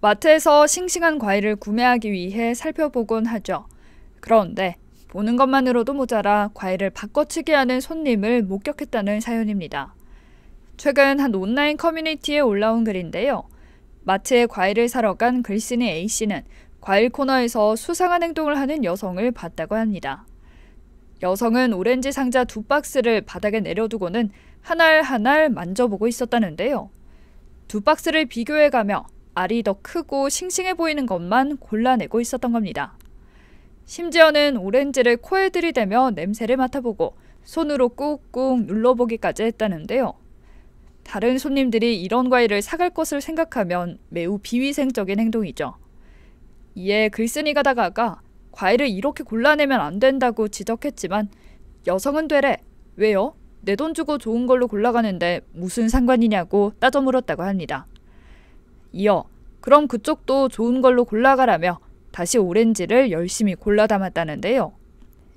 마트에서 싱싱한 과일을 구매하기 위해 살펴보곤 하죠. 그런데 보는 것만으로도 모자라 과일을 바꿔치기 하는 손님을 목격했다는 사연입니다. 최근 한 온라인 커뮤니티에 올라온 글인데요. 마트에 과일을 사러 간 글쓴이 A씨는 과일 코너에서 수상한 행동을 하는 여성을 봤다고 합니다. 여성은 오렌지 상자 두 박스를 바닥에 내려두고는 한 알 한 알 만져보고 있었다는데요. 두 박스를 비교해 가며 알이 더 크고 싱싱해 보이는 것만 골라내고 있었던 겁니다. 심지어는 오렌지를 코에 들이대며 냄새를 맡아보고 손으로 꾹꾹 눌러보기까지 했다는데요. 다른 손님들이 이런 과일을 사갈 것을 생각하면 매우 비위생적인 행동이죠. 이에 글쓴이가 다가가 과일을 이렇게 골라내면 안 된다고 지적했지만 여성은 되래 왜요? 내 돈 주고 좋은 걸로 골라가는데 무슨 상관이냐고 따져 물었다고 합니다. 이어 그럼 그쪽도 좋은 걸로 골라가라며 다시 오렌지를 열심히 골라 담았다는데요.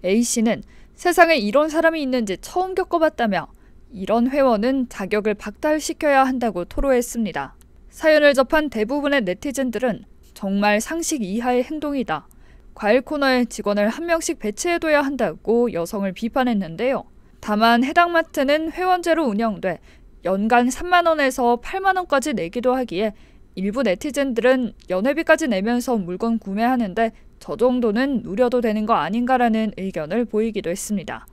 A씨는 세상에 이런 사람이 있는지 처음 겪어봤다며 이런 회원은 자격을 박탈시켜야 한다고 토로했습니다. 사연을 접한 대부분의 네티즌들은 정말 상식 이하의 행동이다. 과일 코너에 직원을 한 명씩 배치해둬야 한다고 여성을 비판했는데요. 다만 해당 마트는 회원제로 운영돼 연간 3만원에서 8만원까지 내기도 하기에 일부 네티즌들은 연회비까지 내면서 물건 구매하는데 저 정도는 누려도 되는 거 아닌가라는 의견을 보이기도 했습니다.